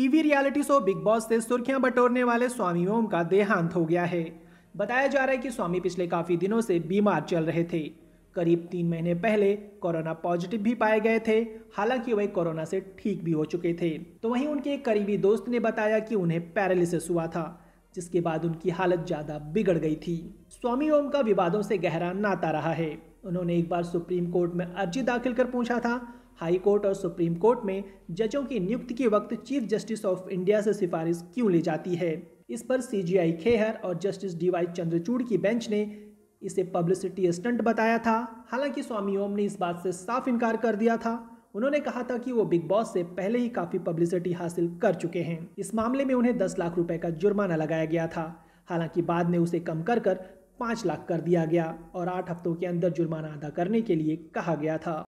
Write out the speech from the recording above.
TV reality show Bigg Boss से सुर्खियां बटोरने वाले स्वामी ओम का देहांत हो गया है बताया जा रहा है कि स्वामी पिछले काफ़ी दिनों से बीमार चल रहे थे करीब तीन महीने पहले कोरोना पॉजिटिव भी पाए गए थे हालांकि वह कोरोना से ठीक भी हो चुके थे तो वहीं उनके एक करीबी दोस्त ने बताया कि उन्हें पैरालिसिस हुआ था जिसके बाद उनकी हालत ज़्यादा बिगड़ गई थी स्वामी ओम का विवादों से गहरा नाता रहा है उन्होंने एक बार सुप्रीम कोर्ट में अर्जी दाखिल कर पूछा था हाई कोर्ट और सुप्रीम कोर्ट में जजों की नियुक्ति के वक्त चीफ जस्टिस ऑफ इंडिया से सिफारिश क्यों ली जाती है इस पर सीजीआई खेहर और जस्टिस डीवाई चंद्रचूड़ की बेंच ने इसे पब्लिसिटी स्टंट बताया था हालांकि स्वामी ओम ने इस बात से साफ इनकार कर दिया था उन्होंने कहा था कि वो बिग बॉस से पहले ही काफी पब्लिसिटी हासिल कर चुके हैं इस मामले में उन्हें दस लाख रुपए का जुर्माना लगाया गया था हालांकि बाद में उसे कम कर कर पाँच लाख कर दिया गया और आठ हफ्तों के अंदर जुर्माना अदा करने के लिए कहा गया था